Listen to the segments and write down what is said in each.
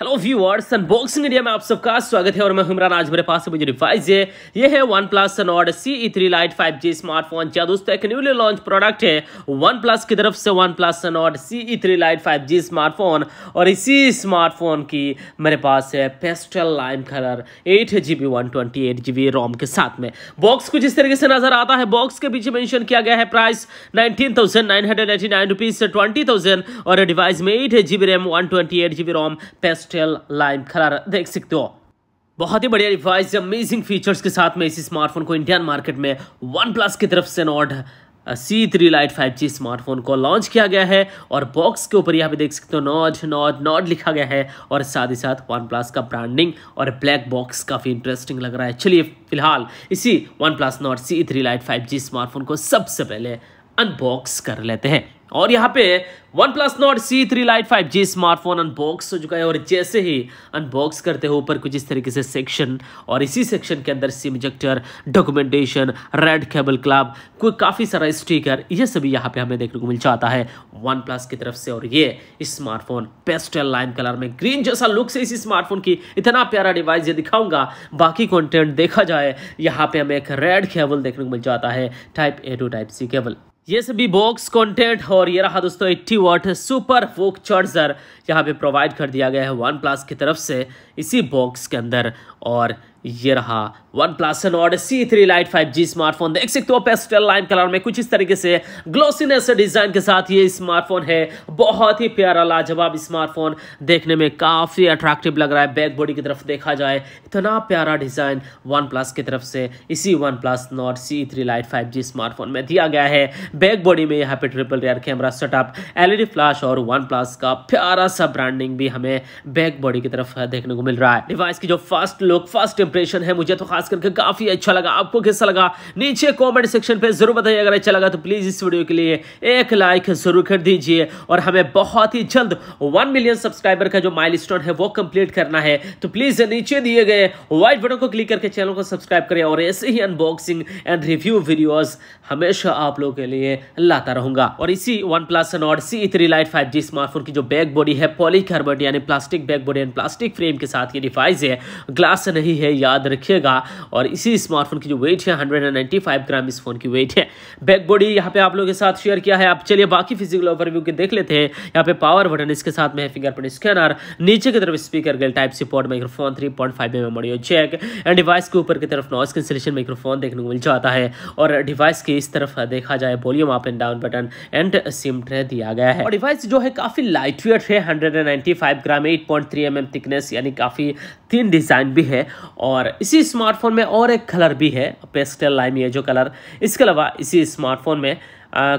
hello viewers unboxing India में आप सबका स्वागत है और मैं हुमरान आज मेरे पास मुझे डिवाइस है ये है वन प्लस सनॉड C E three lite five G smartphone हाँ क्या दोस्तों एक न्यूली लॉन्च प्रोडक्ट है वन प्लस की तरफ से वन प्लस सनॉड C E three lite five G smartphone और इसी स्मार्टफोन की मेरे पास है pastel lime colour eight G B one twenty eight G B ROM के साथ में बॉक्स कुछ इस तरीके से नजर आता है बॉक्स के पीछे मैंशन किया गया है price nineteen thousand nine hundred eighty nine rupees से ट्वेंटी थाउजेंड और डिवाइस में eight G B RAM one twenty eight G B ROM paste pastel lime colour देख सकते हो बहुत ही बढ़िया डिवाइस अमेजिंग फीचर्स के साथ में इसी स्मार्टफोन को इंडियन मार्केट में वन प्लस की तरफ से नॉट सी three lite five G smartphone को लॉन्च किया गया है और बॉक्स के ऊपर यहाँ पे देख सकते हो नॉट नॉट नॉट लिखा गया है और साथ ही साथ वन प्लस का ब्रांडिंग और ब्लैक बॉक्स काफ़ी इंटरेस्टिंग लग रहा है चलिए फिलहाल इसी वन प्लस नॉट सी three lite five G smartphone को सबसे पहले अनबॉक्स कर लेते हैं और यहाँ पे OnePlus Nord C three lite five G smartphone unbox हो चुका है और जैसे ही अनबॉक्स करते हो ऊपर कुछ इस तरीके से सेक्शन और इसी सेक्शन के अंदर SIM ejector documentation red cable club कोई काफ़ी सारा स्टिकर ये सभी यहाँ पे हमें देखने को मिल जाता है वन प्लस की तरफ से और ये स्मार्टफोन पेस्टल लाइन कलर में ग्रीन जैसा लुक से इसी स्मार्टफोन की इतना प्यारा डिवाइस ये दिखाऊंगा बाकी कॉन्टेंट देखा जाए यहाँ पे हमें एक रेड केबल देखने को मिल जाता है type A to type C cable ये सभी बॉक्स कंटेंट और ये रहा दोस्तों eighty watt super VOOC charger यहाँ पे प्रोवाइड कर दिया गया है वन प्लस की तरफ से इसी बॉक्स के अंदर और ये रहा वन प्लस नॉट सी three lite five G smartphone देख सकते हो पेस्टल लाइन कलर में कुछ इस तरीके से ग्लोसीनेस डिजाइन के साथ ये स्मार्टफोन है बहुत ही प्यारा लाजवाब स्मार्टफोन देखने में काफ़ी अट्रैक्टिव लग रहा है बैक बॉडी की तरफ देखा जाए इतना प्यारा डिज़ाइन वन प्लस की तरफ से इसी वन प्लस नॉट सी three lite five G smartphone में दिया गया है बैक बॉडी में यहाँ पे triple rear camera setup LED flash और वन प्लस का प्यारा सा ब्रांडिंग भी हमें बैक बॉडी की तरफ देखने को मिल रहा है डिवाइस की जो फर्स्ट लुक फर्स्ट इंप्रेशन है मुझे तो खास करके काफ़ी अच्छा लगा आपको कैसा लगा नीचे कमेंट सेक्शन पे ज़रूर बताइए अगर अच्छा लगा तो प्लीज़ इस वीडियो के लिए एक लाइक ज़रूर कर दीजिए और हमें बहुत ही जल्द वन मिलियन सब्सक्राइबर का जो माइल है वो कंप्लीट करना है तो प्लीज़ नीचे दिए गए व्हाइट बटन को क्लिक करके चैनल को सब्सक्राइब करें और ऐसे ही अनबॉक्सिंग एंड रिव्यू वीडियोज़ हमेशा आप लोगों के लिए लाता रहूंगा और इसी वन प्लस नॉट सी three lite five G smartphone की जो बैक बॉडी है पॉलीकार्बोनेट यानी plastic back body and plastic frame के साथ ये डिवाइस है ग्लास नहीं है याद रखिएगा और इसी स्मार्टफोन की जो वेट है हंड्रेड ग्राम इस फोन की वेट है बैक बॉडी यहाँ पे आप लोगों के साथ शेयर किया है आप चलिए बाकी फिजिकल ओवरव्यू के देख लेते हैं यहाँ पे पावर बटन इसके साथ में है फिंगरप्रिंट स्कैनर नीचे की तरफ speaker grill type C port microphone three point five M audio jack and device के ऊपर की तरफ नॉइस कैंसिलेशन माइक्रोफोन देखने को मिल जाता है और डिवाइस के इस तरफ देखा जाए volume up and down button and SIM tray दिया गया है और डिवाइस जो है काफी लाइट वेट है hundred gram eight point mm thickness यानी काफी थिन डिजाइन भी है और इसी स्मार्टफोन में और एक कलर भी है पेस्टल लाइम ये जो कलर इसके अलावा इसी स्मार्टफोन में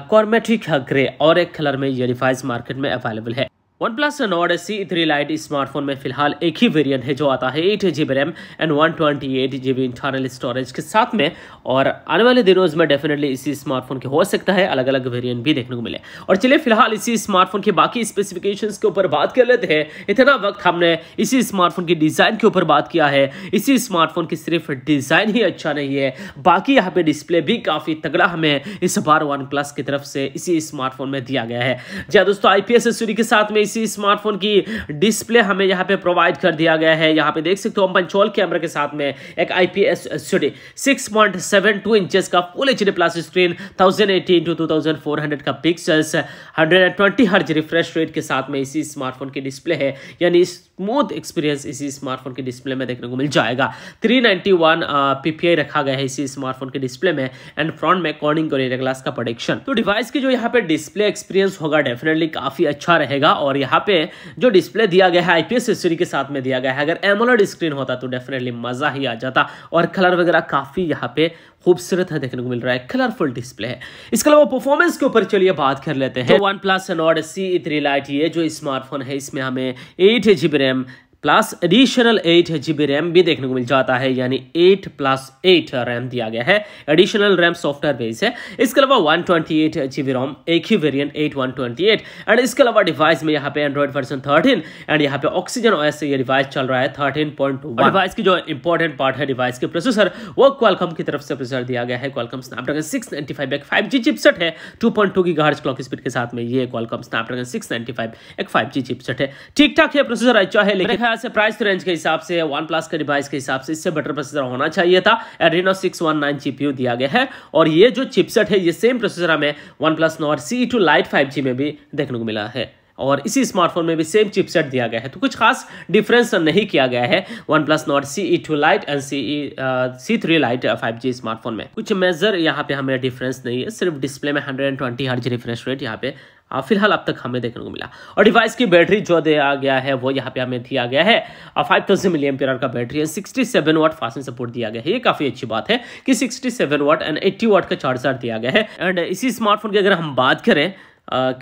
कॉर्मेटिक ग्रे और एक कलर में ये मार्केट में अवेलेबल है OnePlus Nord C three lite smartphone में फिलहाल एक ही वेरिएंट है जो आता है eight G B RAM and one twenty eight G B internal storage के साथ में और आने वाले दिनों में डेफिनेटली इसी स्मार्टफोन के हो सकता है अलग अलग वेरिएंट भी देखने को मिले और चलिए फिलहाल इसी स्मार्टफोन के बाकी स्पेसिफिकेशन के ऊपर बात कर लेते हैं इतना वक्त हमने इसी स्मार्टफोन की डिज़ाइन के ऊपर बात किया है इसी स्मार्टफोन की सिर्फ डिज़ाइन ही अच्छा नहीं है बाकी यहाँ पे डिस्प्ले भी काफ़ी तगड़ा हमें इस बार वन प्लस की तरफ से इसी स्मार्टफोन में दिया गया है जी हाँ दोस्तों आई पी के साथ में इसी स्मार्टफोन की डिस्प्ले हमें यहाँ पे प्रोवाइड कर दिया गया है यहाँ पे देख सकते हो हम पंचोल कैमरा के साथ में एक I P S sorry six point seven two inches का full H plus screen thousand eighty into two thousand four hundred का pixels hundred and twenty hertz refresh rate के साथ में इसी स्मार्टफोन की डिस्प्ले है यानी स्मूथ एक्सपीरियंस इसी स्मार्टफोन के डिस्प्ले में देखने को मिल जाएगा थ्री 391 पीपीआई रखा गया है इसी स्मार्टफोन के डिस्प्ले में एंड फ्रंट में कॉर्निंग ग्लास का प्रोडिक्शन तो डिवाइस की जो यहाँ पे डिस्प्ले एक्सपीरियंस होगा डेफिनेटली काफी अच्छा रहेगा और और यहाँ पे जो डिस्प्ले दिया गया है आईपीएस हिस्ट्री के साथ में दिया गया है अगर एमोलड स्क्रीन होता तो डेफिनेटली मज़ा ही आ जाता और कलर वगैरह काफ़ी यहाँ पे खूबसूरत है देखने को मिल रहा है कलरफुल डिस्प्ले है इसके अलावा परफॉर्मेंस के ऊपर चलिए बात कर लेते हैं वन प्लस नॉट सी थ्री लाइट ये जो स्मार्टफोन है इसमें हमें eight G B RAM plus additional eight G B RAM भी देखने को मिल जाता है यानी एट प्लस एट रैम दिया गया है एडिशनल रैम सॉफ्टवेयर बेस है इसके अलावा one twenty eight G B ROM एक ही variant eight one twenty eight and इसके अलावा डिवाइस में यहाँ पे एंड्रॉइड वर्जन थर्टीन एंड यहाँ पे ऑक्सीजन ओएस से ये डिवाइस चल रहा है थर्टीन पॉइंट डिवाइस की जो इंपॉर्टेंट पार्ट है डिवाइस के प्रोसेसर वो क्वालकम की तरफ से प्रोसेसर दिया गया है Qualcomm Snapdragon six ninety five एक फाइव जी चिपसेट है टू पॉइंट टू की गार्ज क्लॉक स्पीड के साथ में ये Qualcomm Snapdragon six ninety five एक फाइव जी चिपसेट है ठीक ठाक है प्रोसेसर अच्छा है लेकिन लिहाज से प्राइस रेंज के हिसाब से वन प्लस के डिवाइस के हिसाब से इससे बेटर प्रोसेसर होना चाहिए था Adreno six one nine GPU दिया गया है और ये जो चिपसेट है ये सेम प्रोसेसर हमें OnePlus Nord C two lite five G में भी देखने को मिला है और इसी स्मार्टफोन में भी सेम चिपसेट दिया गया है तो कुछ खास डिफरेंस तो नहीं किया गया है OnePlus Nord C E two lite and C E C three lite five G smartphone में कुछ मेजर यहाँ पे हमें डिफरेंस नहीं है सिर्फ डिस्प्ले में hundred and twenty hertz refresh rate यहाँ पे हाँ, फिलहाल अब तक हमें देखने को मिला और डिवाइस की बैटरी जो दिया गया है वो यहाँ पे हमें दिया गया है फाइव थाउजेंड मिली एम का बैटरी है sixty seven watt fast support दिया गया है ये काफ़ी अच्छी बात है कि sixty seven watt and eighty watt का चार्जर दिया गया है एंड इसी स्मार्टफोन की अगर हम बात करें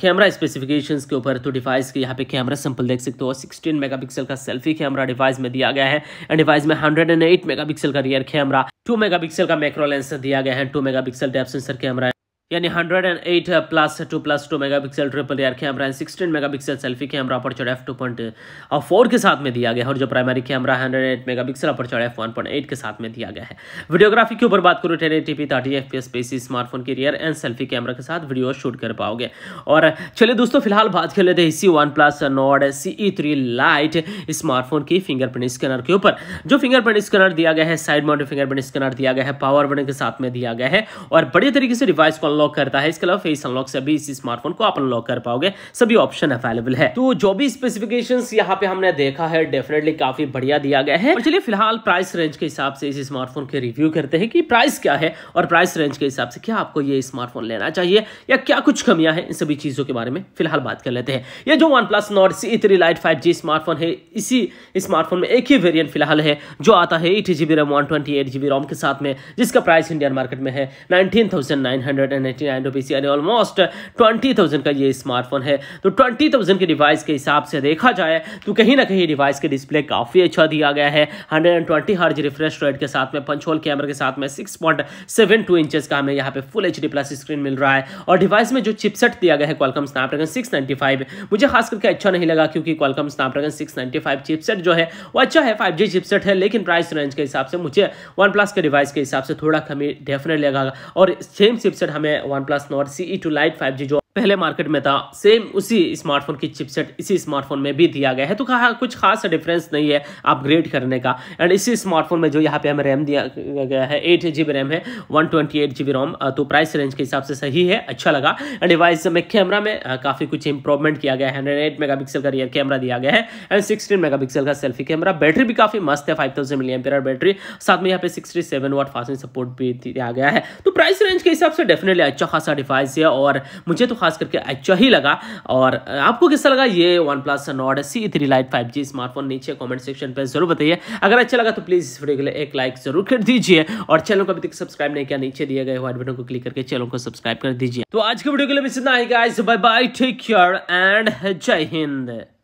कैमरा uh, के ऊपर तो डिवाइस के यहाँ पे कैमरा सिंपल देख सकते हो 16 मेगापिक्सल का सेल्फी कैमरा डिवाइस में दिया गया है एंड डिवाइस में 108 मेगापिक्सल का रियर कैमरा 2 मेगापिक्सल का मैक्रो लेंस दिया गया है 2 मेगापिक्सल डेप सेंसर कैमरा यानी 108 plus two plus two mega pixel triple rear camera and sixteen mega pixel selfie camera aperture F two point four के साथ में दिया गया है और जो प्राइमरी कैमरा है hundred eight mega pixel aperture F one point eight के साथ में दिया गया है वीडियोग्राफी के ऊपर बात करूँ ten eight P thirty F P smartphone की रियर एंड सेल्फी कैमरा के साथ वीडियो शूट कर पाओगे और चलिए दोस्तों फिलहाल बात कर लेते हैं इसी OnePlus Nord C E lite smartphone की फिंगरप्रिंट स्कैनर के ऊपर जो फिंगरप्रिंट स्कैनर दिया गया है साइड मॉडल फिंगरप्रिंट स्कैनर दिया गया है पावर बटन के साथ में दिया गया है और बढ़िया तरीके से डिवाइस कॉल अनलॉक करता है इसके अलावा फेस अनलॉक से भी इस स्मार्टफोन को आप अनलॉक कर पाओगे सभी ऑप्शन अवेलेबल है तो जो भी स्पेसिफिकेशन यहाँ पे हमने देखा है डेफिनेटली काफी बढ़िया दिया गया है चलिए फिलहाल प्राइस रेंज के हिसाब से इस स्मार्टफोन के रिव्यू करते हैं कि प्राइस क्या है और प्राइस रेंज के हिसाब से क्या आपको ये स्मार्टफोन लेना चाहिए या क्या कुछ कमियां हैं इन सभी चीजों के बारे में फिलहाल बात कर लेते हैं ये जो वन प्लस नॉट सी three lite five G smartphone है इसी स्मार्टफोन में एक ही वेरिएंट फिलहाल है जो आता है eight GB B RAM one twenty eight GB ROM के साथ में जिसका प्राइस इंडियन मार्केट में है नाइनटीन नाइन्टी नाइन यानी ऑलमोस्ट ट्वेंटी थाउजेंड का ये स्मार्टफोन है तो ट्वेंटी थाउजेंड के डिवाइस के हिसाब से देखा जाए तो कहीं ना कहीं डिवाइस के डिस्प्ले काफ़ी अच्छा दिया गया है hundred and twenty hertz refresh rate के साथ में पंचोल कैमरा के साथ में six point seven two inches का हमें यहाँ पे full H D plus screen मिल रहा है और डिवाइस में जो चिपसेट दिया गया है Qualcomm Snapdragon six ninety five मुझे खास करके अच्छा नहीं लगा क्योंकि Qualcomm Snapdragon six ninety five chipset जो है वो अच्छा है फाइव जी चिपसेट है लेकिन प्राइस रेंज के हिसाब से मुझे वन प्लस के डिवाइस के हिसाब से थोड़ा कमी डेफिनेट लगा और सेम चिपसेट हमें OnePlus Nord C E two lite five G जो पहले मार्केट में था सेम उसी स्मार्टफोन की चिपसेट इसी स्मार्टफोन में भी दिया गया है तो कहा कुछ खास डिफरेंस नहीं है अपग्रेड करने का एंड इसी स्मार्टफोन में जो यहाँ पे हमें रैम दिया गया है एट जी रैम है one twenty eight G ROM तो प्राइस रेंज के हिसाब से सही है अच्छा लगा एंड डिवाइस में कैमरा में काफ़ी कुछ इंप्रूवमेंट किया गया है हंड्रेड एट मेगा पिक्सल का रियर कैमरा दिया गया है एंड सिक्सटीन मेगा पिक्सल का सेल्फी कैमरा बैटरी भी काफ़ी मस्त है five thousand milli ampere battery साथ में यहाँ पे sixty seven watt fasting support भी दिया गया है तो प्राइस रेंज के हिसाब से डेफिनेटली अच्छा खासा डिवाइस है और मुझे तो खास करके अच्छा ही लगा और आपको कैसा लगा ये वन प्लस नॉट सी three lite five G smartphone नीचे कमेंट सेक्शन पर जरूर बताइए अगर अच्छा लगा तो प्लीज़ इस वीडियो के लिए एक लाइक जरूर कर दीजिए और चैनल को अभी तक सब्सक्राइब नहीं किया नीचे दिए गए व्हाइट बटन को क्लिक करके चैनल को सब्सक्राइब कर दीजिए तो आज के वीडियो के लिए बस इतना ही bye bye take care and जय हिंद